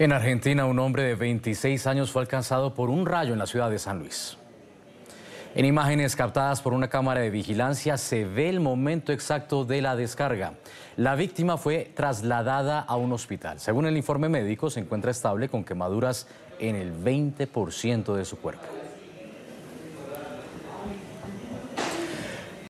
En Argentina, un hombre de 26 años fue alcanzado por un rayo en la ciudad de San Luis. En imágenes captadas por una cámara de vigilancia se ve el momento exacto de la descarga. La víctima fue trasladada a un hospital. Según el informe médico, se encuentra estable con quemaduras en el 20% de su cuerpo.